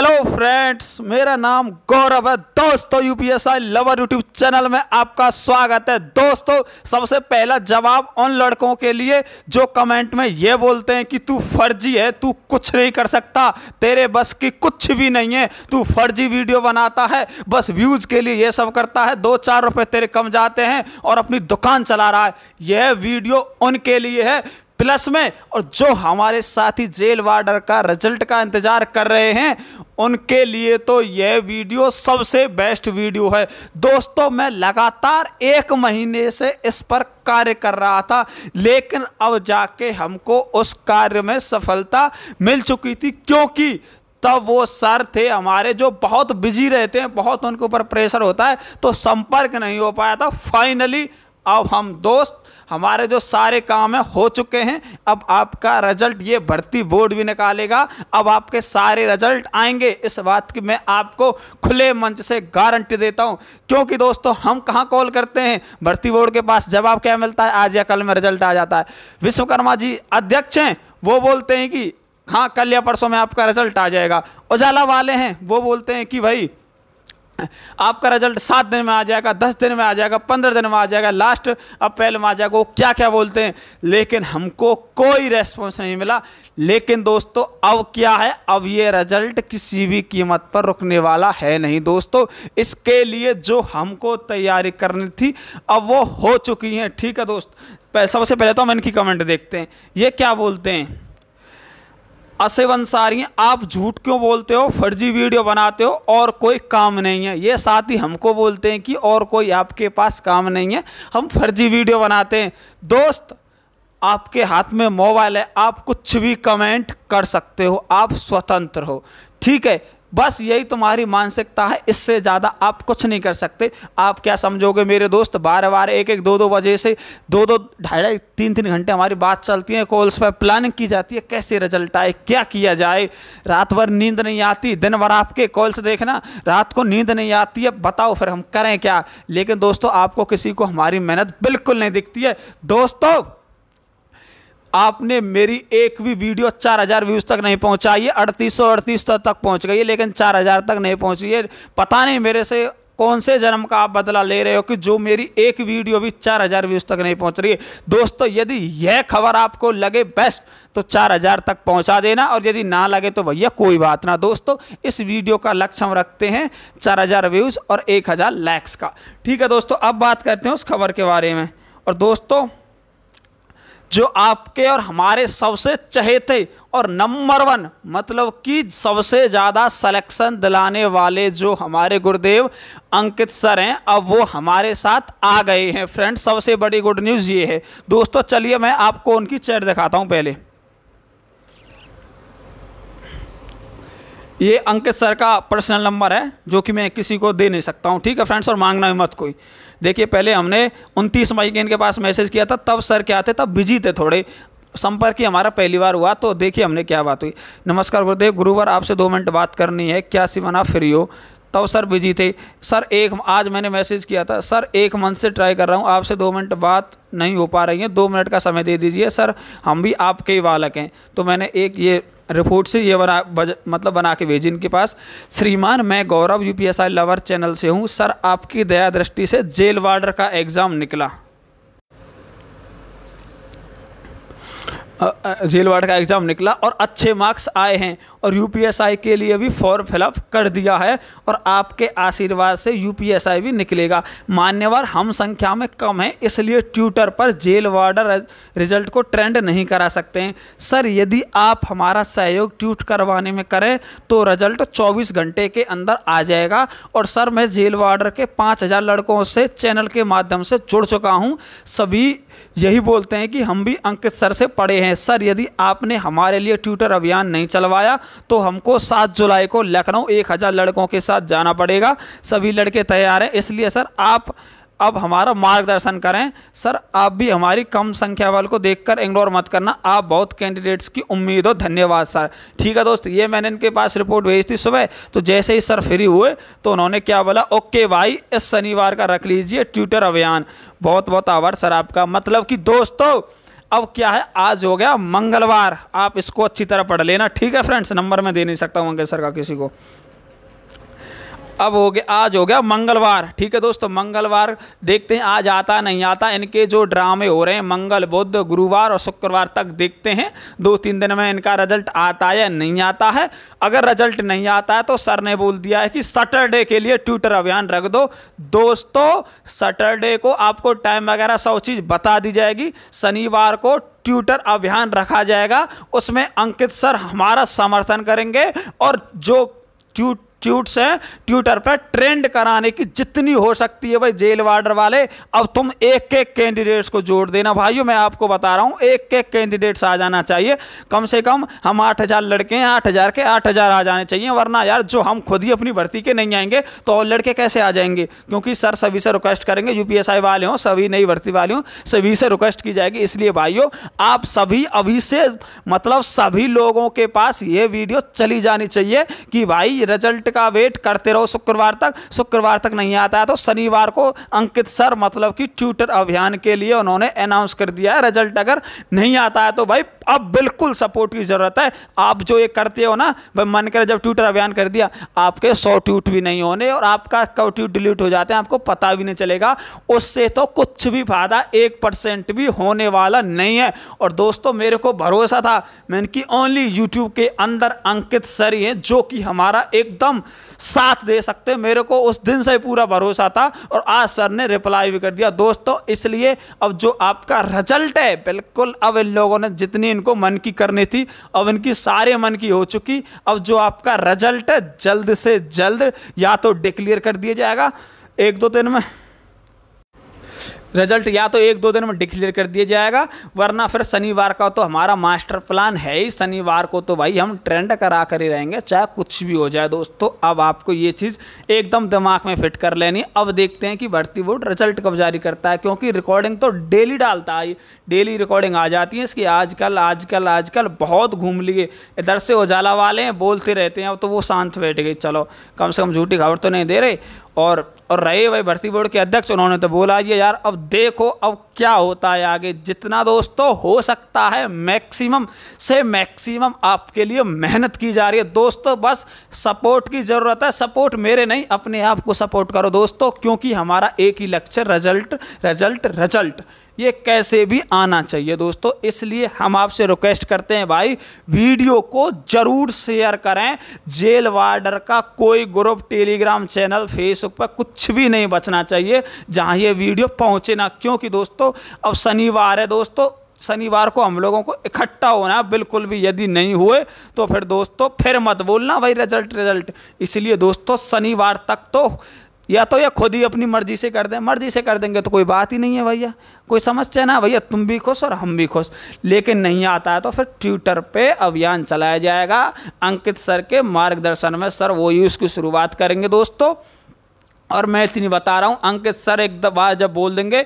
hello friends मेरा नाम गौरव है दोस्तों यूपीएसआई लवर यूट्यूब चैनल में आपका स्वागत है दोस्तों सबसे पहला जवाब उन लड़कों के लिए जो कमेंट में ये बोलते हैं कि तू फर्जी है तू कुछ नहीं कर सकता तेरे बस की कुछ भी नहीं है तू फर्जी वीडियो बनाता है बस व्यूज़ के लिए ये सब करता है दो चार रुपये तेरे कम जाते हैं और अपनी दुकान चला रहा है यह वीडियो उनके लिए है प्लस में और जो हमारे साथी जेल वार्डर का रिजल्ट का इंतज़ार कर रहे हैं उनके लिए तो यह वीडियो सबसे बेस्ट वीडियो है दोस्तों मैं लगातार एक महीने से इस पर कार्य कर रहा था लेकिन अब जाके हमको उस कार्य में सफलता मिल चुकी थी क्योंकि तब वो सर थे हमारे जो बहुत बिजी रहते हैं बहुत उनके ऊपर प्रेशर होता है तो संपर्क नहीं हो पाया था फाइनली अब हम दोस्त हमारे जो सारे काम हैं हो चुके हैं अब आपका रिजल्ट ये भर्ती बोर्ड भी निकालेगा अब आपके सारे रिजल्ट आएंगे इस बात की मैं आपको खुले मंच से गारंटी देता हूँ क्योंकि दोस्तों हम कहाँ कॉल करते हैं भर्ती बोर्ड के पास जवाब क्या मिलता है आज या कल में रिजल्ट आ जाता है विश्वकर्मा जी अध्यक्ष हैं वो बोलते हैं कि हाँ कल या परसों में आपका रिजल्ट आ जाएगा उजाला वाले हैं वो बोलते हैं कि भाई आपका रिजल्ट सात दिन में आ जाएगा दस दिन में आ जाएगा पंद्रह दिन में आ जाएगा लास्ट अप्रैल में आ जाएगा वो क्या क्या बोलते हैं लेकिन हमको कोई रेस्पॉन्स नहीं मिला लेकिन दोस्तों अब क्या है अब ये रिजल्ट किसी भी कीमत पर रुकने वाला है नहीं दोस्तों इसके लिए जो हमको तैयारी करनी थी अब वो हो चुकी है ठीक है दोस्त सबसे पहले तो हम इनकी कमेंट देखते हैं ये क्या बोलते हैं असिव अंसारी आप झूठ क्यों बोलते हो फर्जी वीडियो बनाते हो और कोई काम नहीं है ये साथ ही हमको बोलते हैं कि और कोई आपके पास काम नहीं है हम फर्जी वीडियो बनाते हैं दोस्त आपके हाथ में मोबाइल है आप कुछ भी कमेंट कर सकते हो आप स्वतंत्र हो ठीक है बस यही तुम्हारी मानसिकता है इससे ज़्यादा आप कुछ नहीं कर सकते आप क्या समझोगे मेरे दोस्त बार बार एक एक दो दो बजे से दो दो ढाई ढाई तीन तीन घंटे हमारी बात चलती है कॉल्स पर प्लानिंग की जाती है कैसे रिजल्ट आए क्या किया जाए रात भर नींद नहीं आती दिन भर आपके कॉल्स देखना रात को नींद नहीं आती है बताओ फिर हम करें क्या लेकिन दोस्तों आपको किसी को हमारी मेहनत बिल्कुल नहीं दिखती है दोस्तों आपने मेरी एक भी वीडियो चार हज़ार व्यूज़ तक नहीं पहुंचाई है अड़तीस सौ अड़तीस तक पहुंच गई है लेकिन चार हज़ार तक नहीं पहुंची है पता नहीं मेरे से कौन से जन्म का आप बदला ले रहे हो कि जो मेरी एक वीडियो भी चार हज़ार व्यूज़ तक नहीं पहुंच रही है दोस्तों यदि यह खबर आपको लगे बेस्ट तो चार हज़ार तक पहुंचा देना और यदि ना लगे तो भैया कोई बात ना दोस्तों इस वीडियो का लक्ष्य हम रखते हैं चार हज़ार व्यूज़ और एक हज़ार लैक्स का ठीक है दोस्तों अब बात करते हैं उस खबर के बारे में और दोस्तों जो आपके और हमारे सबसे चहेते और नंबर वन मतलब कि सबसे ज़्यादा सलेक्शन दिलाने वाले जो हमारे गुरुदेव अंकित सर हैं अब वो हमारे साथ आ गए हैं फ्रेंड्स सबसे बड़ी गुड न्यूज़ ये है दोस्तों चलिए मैं आपको उनकी चैट दिखाता हूँ पहले ये अंकित सर का पर्सनल नंबर है जो कि मैं किसी को दे नहीं सकता हूँ ठीक है फ्रेंड्स और मांगना भी मत कोई देखिए पहले हमने उनतीस मई के इनके पास मैसेज किया था तब सर क्या थे तब बिजी थे थोड़े संपर्क ही हमारा पहली बार हुआ तो देखिए हमने क्या बात हुई नमस्कार गुरुदेव गुरुवार आपसे दो मिनट बात करनी है क्या सिमाना फ्री हो तब सर बिजी थे सर एक आज मैंने मैसेज किया था सर एक मंथ से ट्राई कर रहा हूँ आपसे दो मिनट बात नहीं हो पा रही है दो मिनट का समय दे दीजिए सर हम भी आपके ही बालक हैं तो मैंने एक ये रिपोर्ट से ये बना बज, मतलब बना के भेजी इनके पास श्रीमान मैं गौरव यूपीएसआई लवर चैनल से हूँ सर आपकी दया दृष्टि से जेल वार्डर का एग्ज़ाम निकला जेल वार्ड का एग्ज़ाम निकला और अच्छे मार्क्स आए हैं और यूपीएसआई के लिए भी फॉर्म फिलअप कर दिया है और आपके आशीर्वाद से यूपीएसआई भी निकलेगा मान्यवर हम संख्या में कम है इसलिए ट्यूटर पर जेल वार्डर रिजल्ट को ट्रेंड नहीं करा सकते हैं सर यदि आप हमारा सहयोग ट्यूट करवाने में करें तो रिजल्ट चौबीस घंटे के अंदर आ जाएगा और सर मैं जेल वार्डर के पाँच हज़ार लड़कों से चैनल के माध्यम से जुड़ चुका हूँ सभी यही बोलते हैं कि हम भी अंकित सर से पढ़े हैं हैं सर यदि आपने हमारे लिए ट्यूटर अभियान नहीं चलवाया तो हमको सात जुलाई को लखनऊ एक हज़ार लड़कों के साथ जाना पड़ेगा सभी लड़के तैयार हैं इसलिए सर आप अब हमारा मार्गदर्शन करें सर आप भी हमारी कम संख्या वाल को देखकर इग्नोर मत करना आप बहुत कैंडिडेट्स की उम्मीद हो धन्यवाद सर ठीक है दोस्त ये मैंने इनके पास रिपोर्ट भेज थी सुबह तो जैसे ही सर फ्री हुए तो उन्होंने क्या बोला ओके भाई इस शनिवार का रख लीजिए ट्विटर अभियान बहुत बहुत आभार सर आपका मतलब कि दोस्तों अब क्या है आज हो गया मंगलवार आप इसको अच्छी तरह पढ़ लेना ठीक है फ्रेंड्स नंबर मैं दे नहीं सकता हूँ अंकेश सर का किसी को अब हो गया आज हो गया मंगलवार ठीक है दोस्तों मंगलवार देखते हैं आज आता नहीं आता इनके जो ड्रामे हो रहे हैं मंगल बुध गुरुवार और शुक्रवार तक देखते हैं दो तीन दिन में इनका रिजल्ट आता है या नहीं आता है अगर रिजल्ट नहीं आता है तो सर ने बोल दिया है कि सैटरडे के लिए ट्विटर अभियान रख दो दोस्तों सैटरडे को आपको टाइम वगैरह सब चीज़ बता दी जाएगी शनिवार को ट्यूटर अभियान रखा जाएगा उसमें अंकित सर हमारा समर्थन करेंगे और जो ट्यूट ट्यूट्स हैं ट्यूटर पर ट्रेंड कराने की जितनी हो सकती है भाई जेल वार्डर वाले अब तुम एक एक कैंडिडेट्स को जोड़ देना भाइयों मैं आपको बता रहा हूँ एक एक कैंडिडेट्स आ जाना चाहिए कम से कम हम आठ हज़ार लड़के हैं आठ हज़ार के आठ हज़ार आ जाने चाहिए वरना यार जो हम खुद ही अपनी भर्ती के नहीं आएंगे तो और लड़के कैसे आ जाएंगे क्योंकि सर सभी से रिक्वेस्ट करेंगे यू वाले हों सभी नई भर्ती वाले हों सभी से रिक्वेस्ट की जाएगी इसलिए भाइयों आप सभी अभी से मतलब सभी लोगों के पास ये वीडियो चली जानी चाहिए कि भाई रिजल्ट का वेट करते रहो शुक्रवार तक शुक्रवार तक नहीं आता है तो शनिवार को अंकित सर मतलब कि ट्यूटर अभियान के लिए उन्होंने अनाउंस कर दिया है रिजल्ट अगर नहीं आता है तो भाई अब बिल्कुल सपोर्ट की ज़रूरत है आप जो ये करते हो ना भाई मन करे जब ट्यूटर अभियान कर दिया आपके सौ ट्यूट भी नहीं होने और आपका कौ ट्यूट डिलीट हो जाते हैं आपको पता भी नहीं चलेगा उससे तो कुछ भी फायदा एक परसेंट भी होने वाला नहीं है और दोस्तों मेरे को भरोसा था मैं इनकी ओनली यूट्यूब के अंदर अंकित सर ही हैं जो कि हमारा एकदम साथ दे सकते मेरे को उस दिन से पूरा भरोसा था और आज सर ने रिप्लाई भी कर दिया दोस्तों इसलिए अब जो आपका रिजल्ट है बिल्कुल अब इन लोगों ने जितनी इनको मन की करनी थी अब इनकी सारे मन की हो चुकी अब जो आपका रिजल्ट है जल्द से जल्द या तो डिक्लेयर कर दिया जाएगा एक दो दिन में रिजल्ट या तो एक दो दिन में डिक्लेयर कर दिया जाएगा वरना फिर शनिवार का तो हमारा मास्टर प्लान है ही शनिवार को तो भाई हम ट्रेंड करा कर ही रहेंगे चाहे कुछ भी हो जाए दोस्तों अब आपको ये चीज़ एकदम दिमाग में फिट कर लेनी अब देखते हैं कि भर्ती बोर्ड रिजल्ट कब जारी करता है क्योंकि रिकॉर्डिंग तो डेली डालता है डेली रिकॉर्डिंग आ जाती है इसकी आजकल आजकल आजकल बहुत घूम लिए इधर से उजाला वाले हैं बोलते रहते हैं अब तो वो शांत बैठ गई चलो कम से कम झूठी खबर तो नहीं दे रहे और और रहे भाई भर्ती बोर्ड के अध्यक्ष उन्होंने तो बोला ये यार अब देखो अब क्या होता है आगे जितना दोस्तों हो सकता है मैक्सिमम से मैक्सिमम आपके लिए मेहनत की जा रही है दोस्तों बस सपोर्ट की ज़रूरत है सपोर्ट मेरे नहीं अपने आप को सपोर्ट करो दोस्तों क्योंकि हमारा एक ही लक्ष्य रिजल्ट रिजल्ट रिजल्ट ये कैसे भी आना चाहिए दोस्तों इसलिए हम आपसे रिक्वेस्ट करते हैं भाई वीडियो को ज़रूर शेयर करें जेल वार्डर का कोई ग्रुप टेलीग्राम चैनल फेसबुक पर कुछ भी नहीं बचना चाहिए जहाँ ये वीडियो पहुँचे ना क्योंकि दोस्तों अब शनिवार है दोस्तों शनिवार को हम लोगों को इकट्ठा होना है बिल्कुल भी यदि नहीं हुए तो फिर दोस्तों फिर मत बोलना भाई रिजल्ट रिजल्ट इसलिए दोस्तों शनिवार तक तो या तो ये खुद ही अपनी मर्जी से कर दें मर्जी से कर देंगे तो कोई बात ही नहीं है भैया कोई समस्या ना भैया तुम भी खुश और हम भी खुश लेकिन नहीं आता है तो फिर ट्विटर पे अभियान चलाया जाएगा अंकित सर के मार्गदर्शन में सर वो ही उसकी शुरुआत करेंगे दोस्तों और मैं इतनी बता रहा हूँ अंकित सर एक बार जब बोल देंगे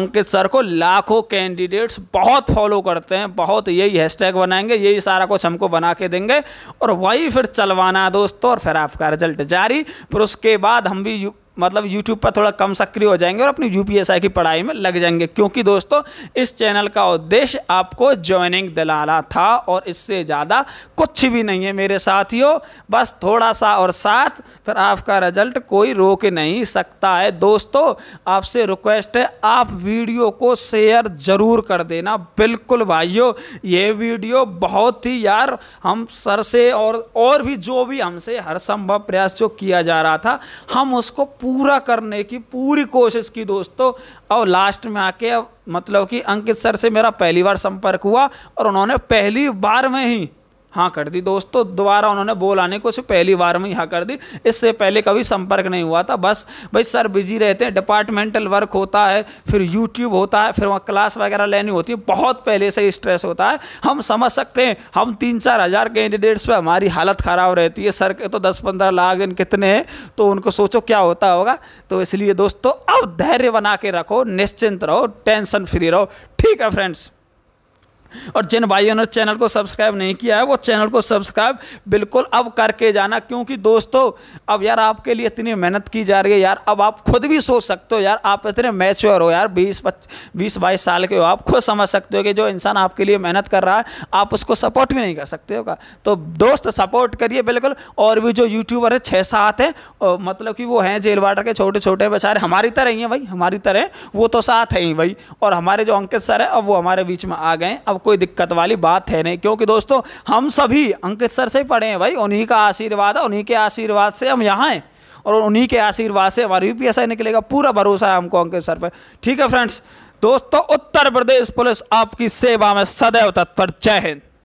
अंकित सर को लाखों कैंडिडेट्स बहुत फॉलो करते हैं बहुत यही हैशटैग बनाएंगे यही सारा कुछ हमको बना के देंगे और वही फिर चलवाना दोस्तों और फिर आपका रिजल्ट जारी फिर उसके बाद हम भी मतलब यूट्यूब पर थोड़ा कम सक्रिय हो जाएंगे और अपनी यू की पढ़ाई में लग जाएंगे क्योंकि दोस्तों इस चैनल का उद्देश्य आपको ज्वाइनिंग दिलाना था और इससे ज़्यादा कुछ भी नहीं है मेरे साथियों बस थोड़ा सा और साथ फिर आपका रिजल्ट कोई रोक नहीं सकता है दोस्तों आपसे रिक्वेस्ट है आप वीडियो को शेयर ज़रूर कर देना बिल्कुल भाइयों ये वीडियो बहुत ही यार हम सर से और और भी जो भी हमसे हर संभव प्रयास जो किया जा रहा था हम उसको पूरा करने की पूरी कोशिश की दोस्तों और लास्ट में आके अब मतलब कि अंकित सर से मेरा पहली बार संपर्क हुआ और उन्होंने पहली बार में ही हाँ कर दी दोस्तों दोबारा उन्होंने बोल आने को सिर्फ पहली बार में ही हाँ कर दी इससे पहले कभी संपर्क नहीं हुआ था बस भाई सर बिजी रहते हैं डिपार्टमेंटल वर्क होता है फिर यूट्यूब होता है फिर वहाँ क्लास वगैरह लेनी होती है बहुत पहले से स्ट्रेस होता है हम समझ सकते हैं हम तीन चार हज़ार कैंडिडेट्स पर हमारी हालत ख़राब रहती है सर के तो दस पंद्रह लाख इन कितने हैं तो उनको सोचो क्या होता होगा तो इसलिए दोस्तों अब धैर्य बना के रखो निश्चिंत रहो टेंशन फ्री रहो ठीक है फ्रेंड्स और जिन भाइयों ने चैनल को सब्सक्राइब नहीं किया है वो चैनल को सब्सक्राइब बिल्कुल अब करके जाना क्योंकि दोस्तों अब यार आपके लिए इतनी मेहनत की जा रही है यार अब आप खुद भी सोच सकते हो यार आप इतने मैच्योर हो यार बीस बीस बाईस साल के हो आप खुद समझ सकते हो कि जो इंसान आपके लिए मेहनत कर रहा है आप उसको सपोर्ट भी नहीं कर सकते होगा तो दोस्त सपोर्ट करिए बिल्कुल और भी जो यूट्यूबर है छः सात हैं मतलब कि वो हैं जेल वाटर के छोटे छोटे बेचारे हमारी तरह ही हैं भाई हमारी तरह वो तो साथ हैं ही भाई और हमारे जो अंकित सर है अब वो हमारे बीच में आ गए अब अब कोई दिक्कत वाली बात है नहीं क्योंकि दोस्तों हम सभी अंकित सर से पढ़े हैं भाई उन्हीं का आशीर्वाद है उन्हीं के आशीर्वाद से हम यहाँ हैं और उन्हीं के आशीर्वाद से हमारी भी पी निकलेगा पूरा भरोसा है हमको अंकित सर पर ठीक है फ्रेंड्स दोस्तों उत्तर प्रदेश पुलिस आपकी सेवा में सदैव तत्पर जय हिंद